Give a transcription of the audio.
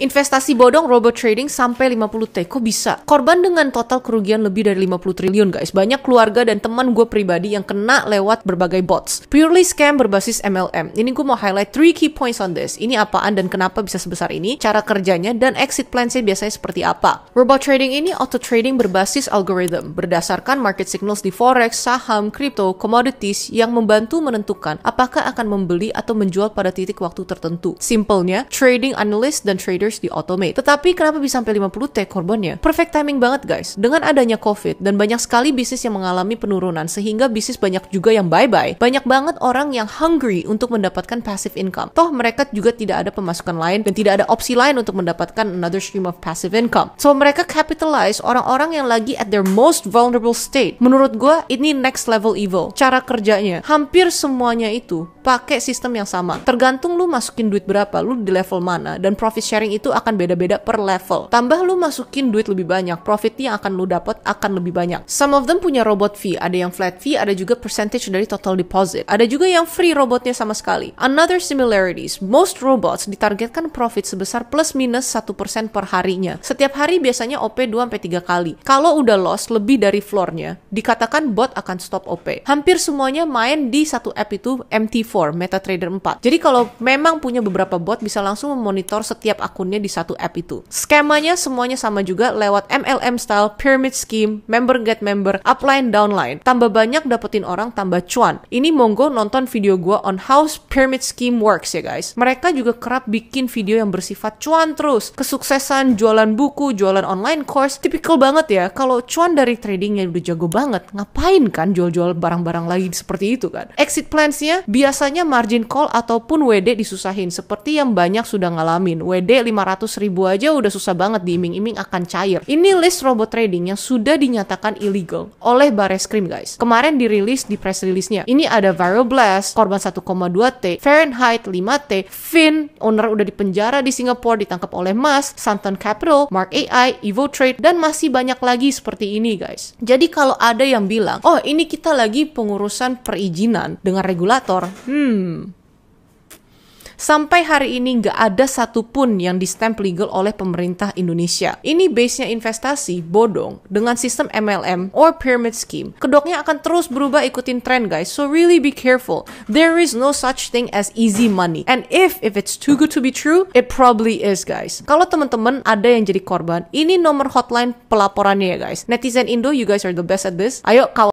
Investasi bodong robot trading sampai 50 T. Kok bisa? Korban dengan total kerugian lebih dari 50 triliun guys. Banyak keluarga dan teman gue pribadi yang kena lewat berbagai bots. Purely scam berbasis MLM. Ini gue mau highlight 3 key points on this. Ini apaan dan kenapa bisa sebesar ini? Cara kerjanya dan exit plan sih biasanya seperti apa? Robot trading ini auto trading berbasis algorithm berdasarkan market signals di forex, saham, kripto, commodities yang membantu menentukan apakah akan membeli atau menjual pada titik waktu tertentu. Simpelnya, trading analyst dan trader orders di automate. Tetapi kenapa bisa sampai 50T korbannya? Perfect timing banget guys. Dengan adanya COVID dan banyak sekali bisnis yang mengalami penurunan sehingga bisnis banyak juga yang bye-bye. Banyak banget orang yang hungry untuk mendapatkan passive income. Toh mereka juga tidak ada pemasukan lain dan tidak ada opsi lain untuk mendapatkan another stream of passive income. So mereka capitalize orang-orang yang lagi at their most vulnerable state. Menurut gue ini next level evil. Cara kerjanya hampir semuanya itu pakai sistem yang sama. Tergantung lu masukin duit berapa, lu di level mana dan profit sharing itu itu akan beda-beda per level. Tambah lu masukin duit lebih banyak, profitnya yang akan lu dapat akan lebih banyak. Some of them punya robot fee, ada yang flat fee, ada juga percentage dari total deposit. Ada juga yang free robotnya sama sekali. Another similarities, most robots ditargetkan profit sebesar plus minus 1% per harinya. Setiap hari biasanya OP 2-3 kali. Kalau udah loss lebih dari floornya, dikatakan bot akan stop OP. Hampir semuanya main di satu app itu MT4, MetaTrader 4. Jadi kalau memang punya beberapa bot bisa langsung memonitor setiap akun akunnya di satu app itu. Skemanya semuanya sama juga lewat MLM style pyramid scheme, member get member, upline downline. Tambah banyak dapetin orang tambah cuan. Ini monggo nonton video gua on how pyramid scheme works ya guys. Mereka juga kerap bikin video yang bersifat cuan terus. Kesuksesan jualan buku, jualan online course, tipikal banget ya. Kalau cuan dari trading yang udah jago banget, ngapain kan jual-jual barang-barang lagi seperti itu kan? Exit plansnya biasanya margin call ataupun WD disusahin seperti yang banyak sudah ngalamin. WD 500 ribu aja udah susah banget diiming-iming akan cair. Ini list robot trading yang sudah dinyatakan illegal oleh krim guys. Kemarin dirilis di press release-nya. Ini ada Viral Blast, korban 1,2T, Fahrenheit 5T, Finn, owner udah dipenjara di Singapura ditangkap oleh Mas, Santan Capital, Mark AI, Evo Trade, dan masih banyak lagi seperti ini guys. Jadi kalau ada yang bilang, oh ini kita lagi pengurusan perizinan dengan regulator, hmm sampai hari ini nggak ada satupun yang di stamp legal oleh pemerintah Indonesia. Ini base-nya investasi, bodong, dengan sistem MLM or pyramid scheme. Kedoknya akan terus berubah ikutin tren guys, so really be careful. There is no such thing as easy money. And if if it's too good to be true, it probably is guys. Kalau teman-teman ada yang jadi korban, ini nomor hotline pelaporannya ya guys. Netizen Indo, you guys are the best at this. Ayo kawan.